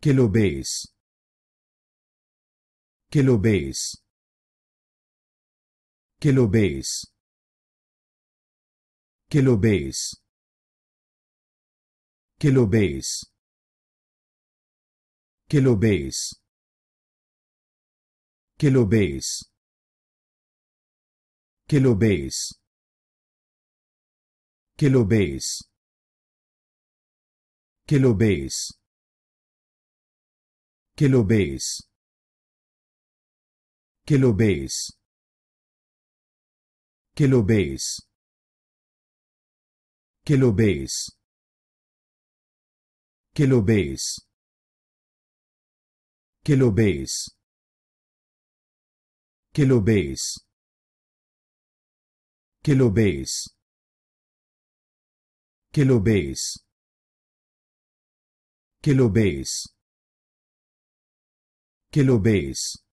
que loubeis, que loubeis, que loubeis, que loubeis, que loubeis, que loubeis, que loubeis, que loubeis, que loubeis, que que loubeis que lhe obeis, que lhe obeis, que lhe obeis, que lhe obeis, que lhe obeis, que lhe obeis, que lhe obeis, que lhe obeis, que lhe obeis, que lhe obeis. que lo ves.